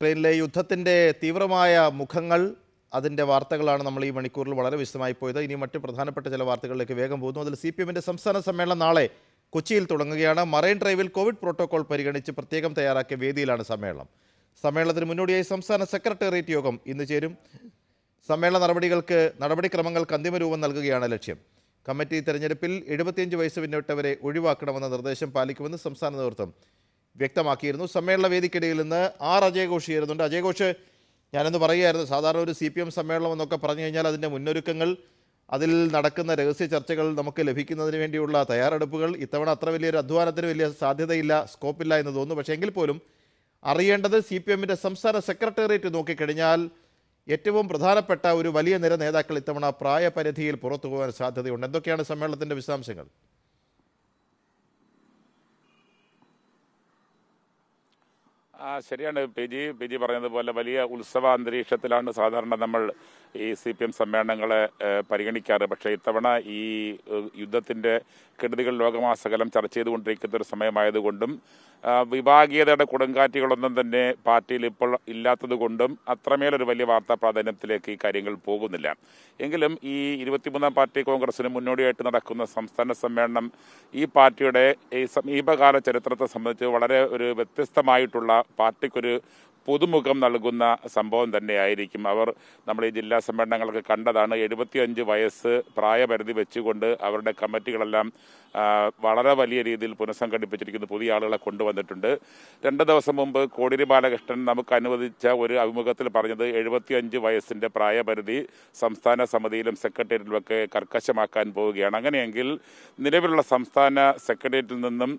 ഉക്രൈനിലെ യുദ്ധത്തിൻ്റെ തീവ്രമായ മുഖങ്ങൾ അതിൻ്റെ വാർത്തകളാണ് നമ്മൾ ഈ മണിക്കൂറിൽ വളരെ വിശദമായി പോയത് ഇനി മറ്റ് പ്രധാനപ്പെട്ട ചില വാർത്തകളിലേക്ക് വേഗം പോകുന്നു അതിൽ സി പി എമ്മിൻ്റെ സംസ്ഥാന സമ്മേളനം നാളെ കൊച്ചിയിൽ തുടങ്ങുകയാണ് മറൈൻ ഡ്രൈവിൽ കോവിഡ് പ്രോട്ടോകോൾ പരിഗണിച്ച് പ്രത്യേകം തയ്യാറാക്കിയ വേദിയിലാണ് സമ്മേളനം സമ്മേളനത്തിന് മുന്നോടിയായി സംസ്ഥാന സെക്രട്ടേറിയറ്റ് യോഗം ഇന്ന് ചേരും സമ്മേളന നടപടികൾക്ക് നടപടിക്രമങ്ങൾക്ക് അന്തിമരൂപം നൽകുകയാണ് ലക്ഷ്യം കമ്മിറ്റി തെരഞ്ഞെടുപ്പിൽ എഴുപത്തിയഞ്ച് വയസ്സ് പിന്നിട്ടവരെ ഒഴിവാക്കണമെന്ന നിർദ്ദേശം പാലിക്കുമെന്ന് സംസ്ഥാന നേതൃത്വം വ്യക്തമാക്കിയിരുന്നു സമ്മേളന വേദിക്കിടയിൽ നിന്ന് ആർ അജയഘോഷ് ചേരുന്നുണ്ട് അജയഘോഷ് ഞാനെന്ന് പറയുകയായിരുന്നു സാധാരണ ഒരു സി പി എം സമ്മേളനം എന്നൊക്കെ പറഞ്ഞു കഴിഞ്ഞാൽ അതിൻ്റെ മുന്നൊരുക്കങ്ങൾ അതിൽ നടക്കുന്ന രഹസ്യ ചർച്ചകൾ നമുക്ക് ലഭിക്കുന്നതിന് വേണ്ടിയുള്ള തയ്യാറെടുപ്പുകൾ ഇത്തവണ അത്ര വലിയൊരു അധ്വാനത്തിന് വലിയ സാധ്യതയില്ല സ്കോപ്പില്ല എന്ന് തോന്നുന്നു പക്ഷേ എങ്കിൽ പോലും അറിയേണ്ടത് സി പി എമ്മിൻ്റെ സംസ്ഥാന സെക്രട്ടേറിയറ്റ് നോക്കിക്കഴിഞ്ഞാൽ ഏറ്റവും പ്രധാനപ്പെട്ട ഒരു വലിയ നിര നേതാക്കൾ ഇത്തവണ പ്രായപരിധിയിൽ പുറത്തു പോകാൻ സാധ്യതയുണ്ട് എന്തൊക്കെയാണ് സമ്മേളനത്തിൻ്റെ വിശദാംശങ്ങൾ ആ ശരിയാണ് പി ജി പി ജി പറഞ്ഞതുപോലെ വലിയ ഉത്സവ അന്തരീക്ഷത്തിലാണ് സാധാരണ നമ്മൾ ഈ സി പി എം സമ്മേളനങ്ങളെ പരിഗണിക്കാറ് പക്ഷേ ഇത്തവണ ഈ യുദ്ധത്തിൻ്റെ കെടുതികൾ ലോകമാസകലം ചർച്ച ചെയ്തുകൊണ്ടിരിക്കുന്ന ഒരു സമയമായതുകൊണ്ടും വിഭാഗീയതയുടെ കൊടുങ്കാറ്റുകളൊന്നും തന്നെ പാർട്ടിയിൽ ഇപ്പോൾ ഇല്ലാത്തതുകൊണ്ടും അത്രമേലൊരു വലിയ വാർത്താ പ്രാധാന്യത്തിലേക്ക് ഈ കാര്യങ്ങൾ പോകുന്നില്ല എങ്കിലും ഈ ഇരുപത്തിമൂന്നാം പാർട്ടി കോൺഗ്രസിന് മുന്നോടിയായിട്ട് നടക്കുന്ന സംസ്ഥാന സമ്മേളനം ഈ പാർട്ടിയുടെ ഈ സമീപകാല ചരിത്രത്തെ സംബന്ധിച്ച് വളരെ ഒരു വ്യത്യസ്തമായിട്ടുള്ള പാർട്ടിക്കൊരു പുതുമുഖം നൽകുന്ന സംഭവം തന്നെയായിരിക്കും അവർ നമ്മൾ ഈ ജില്ലാ സമ്മേളനങ്ങൾക്ക് കണ്ടതാണ് എഴുപത്തിയഞ്ച് വയസ്സ് പ്രായപരിധി വെച്ചുകൊണ്ട് അവരുടെ കമ്മിറ്റികളെല്ലാം വളരെ വലിയ രീതിയിൽ പുനഃസംഘടിപ്പിച്ചിരിക്കുന്നു പുതിയ ആളുകളെ കൊണ്ടുവന്നിട്ടുണ്ട് രണ്ട് ദിവസം മുമ്പ് കോടിരി ബാലകൃഷ്ണൻ നമുക്ക് അനുവദിച്ച ഒരു അഭിമുഖത്തിൽ പറഞ്ഞത് എഴുപത്തിയഞ്ച് വയസ്സിൻ്റെ പ്രായപരിധി സംസ്ഥാന സമിതിയിലും സെക്രട്ടേറിയറ്റിലുമൊക്കെ കർക്കശമാക്കാൻ പോവുകയാണ് അങ്ങനെയെങ്കിൽ നിലവിലുള്ള സംസ്ഥാന സെക്രട്ടേറിയറ്റിൽ നിന്നും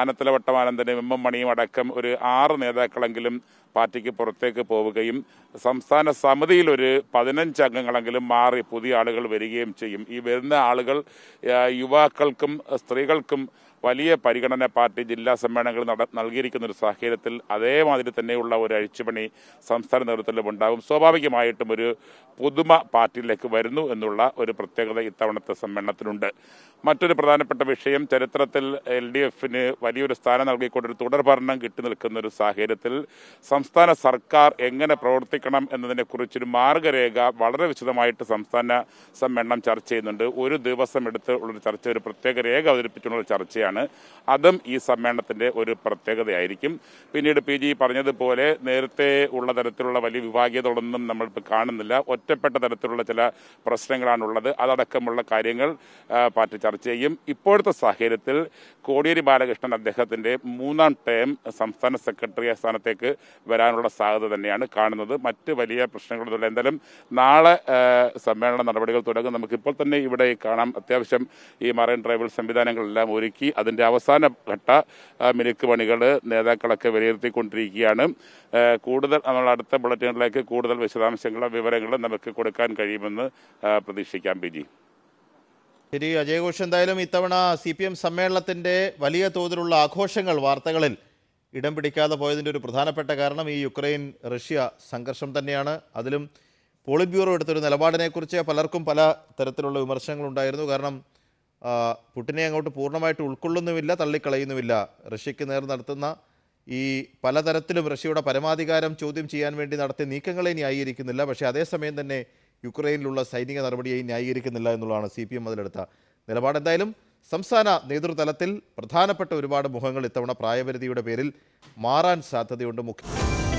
ആനത്തലവട്ടമാനന്ദനും എം എം മണിയും അടക്കം ഒരു ആറ് നേതാക്കളെങ്കിലും പാർട്ടി പാർട്ടിക്ക് പുറത്തേക്ക് പോവുകയും സംസ്ഥാന സമിതിയിൽ ഒരു പതിനഞ്ച് അംഗങ്ങളെങ്കിലും മാറി പുതിയ ആളുകൾ വരികയും ചെയ്യും ഈ വരുന്ന ആളുകൾ യുവാക്കൾക്കും സ്ത്രീകൾക്കും വലിയ പരിഗണന പാർട്ടി ജില്ലാ സമ്മേളനങ്ങൾ നട നൽകിയിരിക്കുന്ന ഒരു സാഹചര്യത്തിൽ അതേമാതിരി തന്നെയുള്ള ഒരു അഴിച്ചുപണി സംസ്ഥാന നേതൃത്വത്തിലും ഉണ്ടാകും സ്വാഭാവികമായിട്ടും ഒരു പുതുമ പാർട്ടിയിലേക്ക് വരുന്നു എന്നുള്ള ഒരു പ്രത്യേകത ഇത്തവണത്തെ സമ്മേളനത്തിനുണ്ട് മറ്റൊരു പ്രധാനപ്പെട്ട വിഷയം ചരിത്രത്തിൽ എൽ ഡി എഫിന് വലിയൊരു സ്ഥാനം നൽകിക്കൊണ്ടൊരു തുടർഭരണം കിട്ടി നിൽക്കുന്ന ഒരു സാഹചര്യത്തിൽ സംസ്ഥാന സർക്കാർ എങ്ങനെ പ്രവർത്തിക്കണം എന്നതിനെക്കുറിച്ചൊരു മാർഗരേഖ വളരെ വിശദമായിട്ട് സംസ്ഥാന സമ്മേളനം ചർച്ച ചെയ്യുന്നുണ്ട് ഒരു ദിവസം എടുത്ത് ഉള്ളൊരു ചർച്ച ഒരു പ്രത്യേക രേഖ അവതരിപ്പിച്ചുള്ള ചർച്ചയാണ് കൂടിയാണ് അതും ഈ സമ്മേളനത്തിന്റെ ഒരു പ്രത്യേകതയായിരിക്കും പിന്നീട് പി ജി പറഞ്ഞതുപോലെ നേരത്തെ ഉള്ള തരത്തിലുള്ള വലിയ വിഭാഗീയതകളൊന്നും നമ്മളിപ്പോൾ കാണുന്നില്ല ഒറ്റപ്പെട്ട തരത്തിലുള്ള ചില പ്രശ്നങ്ങളാണുള്ളത് അതടക്കമുള്ള കാര്യങ്ങൾ പാർട്ടി ചർച്ച ചെയ്യും ഇപ്പോഴത്തെ സാഹചര്യത്തിൽ കോടിയേരി ബാലകൃഷ്ണൻ അദ്ദേഹത്തിന്റെ മൂന്നാം ടേം സംസ്ഥാന സെക്രട്ടറി സ്ഥാനത്തേക്ക് വരാനുള്ള സാധ്യത തന്നെയാണ് കാണുന്നത് മറ്റ് വലിയ പ്രശ്നങ്ങളൊന്നുമില്ല എന്തായാലും നാളെ സമ്മേളന നടപടികൾ തുടങ്ങും നമുക്കിപ്പോൾ തന്നെ ഇവിടെ കാണാം അത്യാവശ്യം ഈ മറൈൻ ട്രൈബൽ സംവിധാനങ്ങളെല്ലാം ഒരുക്കി അതിൻ്റെ ഘട്ട മിനുക്ക് പണികൾ നേതാക്കളൊക്കെ വിലയിരുത്തിക്കൊണ്ടിരിക്കുകയാണ് കൂടുതൽ നമ്മൾ അടുത്ത ബുള്ളറ്റിനുകളിലേക്ക് കൂടുതൽ വിശദാംശങ്ങളും വിവരങ്ങളും നമുക്ക് കൊടുക്കാൻ കഴിയുമെന്ന് പ്രതീക്ഷിക്കാം പി ജി ശരി അജയഘോഷ് എന്തായാലും ഇത്തവണ സി പി എം സമ്മേളനത്തിൻ്റെ വലിയ തോതിലുള്ള ആഘോഷങ്ങൾ വാർത്തകളിൽ ഇടം പിടിക്കാതെ പോയതിൻ്റെ ഒരു പ്രധാനപ്പെട്ട കാരണം ഈ യുക്രൈൻ റഷ്യ സംഘർഷം തന്നെയാണ് അതിലും പോളിറ്റ് ബ്യൂറോ എടുത്തൊരു നിലപാടിനെക്കുറിച്ച് പലർക്കും പല തരത്തിലുള്ള വിമർശനങ്ങളുണ്ടായിരുന്നു കാരണം പുട്ടിനെ അങ്ങോട്ട് പൂർണ്ണമായിട്ട് ഉൾക്കൊള്ളുന്നുമില്ല തള്ളിക്കളയുന്നുമില്ല റഷ്യക്ക് നേർ നടത്തുന്ന ഈ പലതരത്തിലും റഷ്യയുടെ പരമാധികാരം ചോദ്യം ചെയ്യാൻ വേണ്ടി നടത്തിയ നീക്കങ്ങളെ ന്യായീകരിക്കുന്നില്ല പക്ഷേ അതേസമയം തന്നെ യുക്രൈനിലുള്ള സൈനിക നടപടിയെ ന്യായീകരിക്കുന്നില്ല എന്നുള്ളതാണ് സി പി എം അതിലെടുത്ത നിലപാട് എന്തായാലും സംസ്ഥാന നേതൃതലത്തിൽ പ്രധാനപ്പെട്ട ഒരുപാട് മുഖങ്ങൾ ഇത്തവണ പ്രായപരിധിയുടെ പേരിൽ മാറാൻ സാധ്യതയുണ്ട് മുഖ്യമന്ത്രി